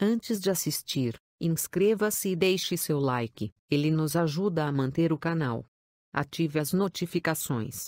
Antes de assistir, inscreva-se e deixe seu like, ele nos ajuda a manter o canal. Ative as notificações.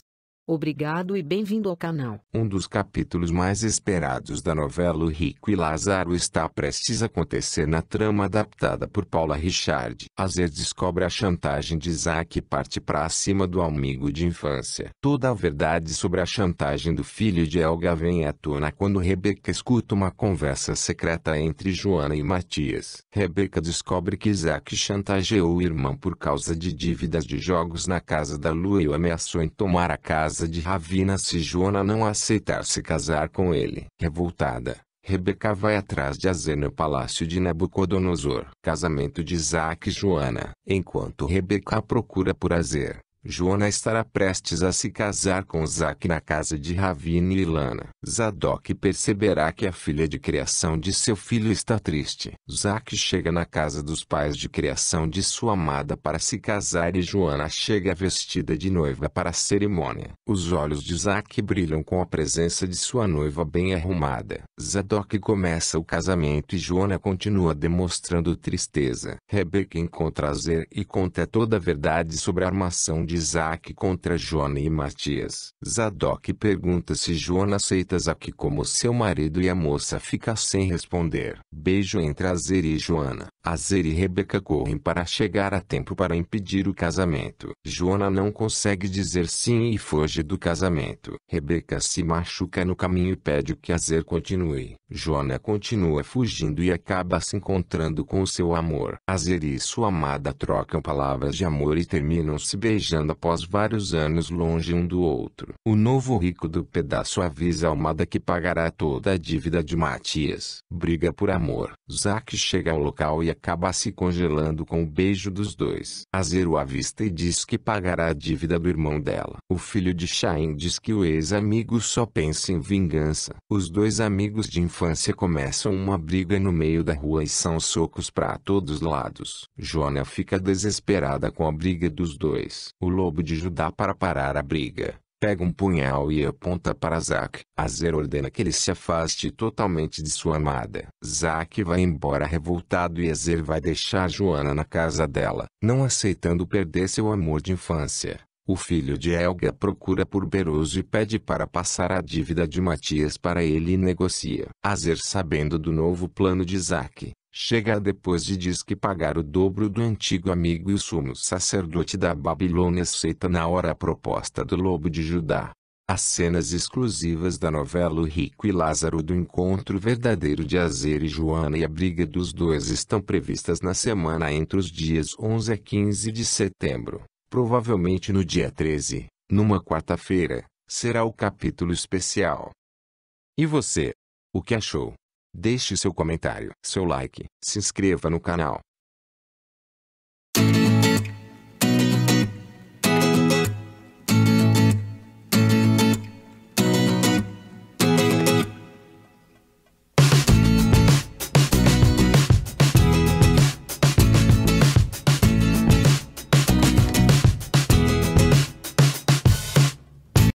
Obrigado e bem-vindo ao canal. Um dos capítulos mais esperados da novela O Rico e Lázaro está prestes a acontecer na trama adaptada por Paula Richard. Azer descobre a chantagem de Isaac e parte para cima do amigo de infância. Toda a verdade sobre a chantagem do filho de Elga vem à tona quando Rebeca escuta uma conversa secreta entre Joana e Matias. Rebeca descobre que Isaac chantageou o irmão por causa de dívidas de jogos na casa da lua e o ameaçou em tomar a casa casa de Ravina se Joana não aceitar se casar com ele. Revoltada, Rebeca vai atrás de Azer no palácio de Nabucodonosor. Casamento de Isaac e Joana. Enquanto Rebeca procura por Azer, Joana estará prestes a se casar com Zac na casa de Ravine e Lana. Zadok perceberá que a filha de criação de seu filho está triste. Zac chega na casa dos pais de criação de sua amada para se casar e Joana chega vestida de noiva para a cerimônia. Os olhos de Zac brilham com a presença de sua noiva bem arrumada. Zadok começa o casamento e Joana continua demonstrando tristeza. Rebecca encontra Zer e conta toda a verdade sobre a armação de Isaac contra Jona e Matias. Zadok pergunta se Jona aceita Isaac como seu marido e a moça fica sem responder. Beijo entre Azer e Joana. Azer e Rebeca correm para chegar a tempo para impedir o casamento. Joana não consegue dizer sim e foge do casamento. Rebeca se machuca no caminho e pede que Azer continue. Joana continua fugindo e acaba se encontrando com o seu amor. Azer e sua amada trocam palavras de amor e terminam se beijando após vários anos longe um do outro. O novo rico do pedaço avisa a Almada que pagará toda a dívida de Matias. Briga por amor. Zack chega ao local e acaba se congelando com o beijo dos dois. Azero avista e diz que pagará a dívida do irmão dela. O filho de Shain diz que o ex-amigo só pensa em vingança. Os dois amigos de infância começam uma briga no meio da rua e são socos para todos lados. Jonah fica desesperada com a briga dos dois. O lobo de Judá para parar a briga pega um punhal e aponta para Zack. Azer ordena que ele se afaste totalmente de sua amada. Zack vai embora revoltado e Azer vai deixar Joana na casa dela, não aceitando perder seu amor de infância. O filho de Helga procura por Beroso e pede para passar a dívida de Matias para ele e negocia. Azer sabendo do novo plano de Zac. Chega depois e diz que pagar o dobro do antigo amigo e o sumo sacerdote da Babilônia aceita na hora a proposta do lobo de Judá. As cenas exclusivas da novela O Rico e Lázaro do encontro verdadeiro de Azer e Joana e a briga dos dois estão previstas na semana entre os dias 11 a 15 de setembro. Provavelmente no dia 13, numa quarta-feira, será o capítulo especial. E você? O que achou? Deixe seu comentário, seu like, se inscreva no canal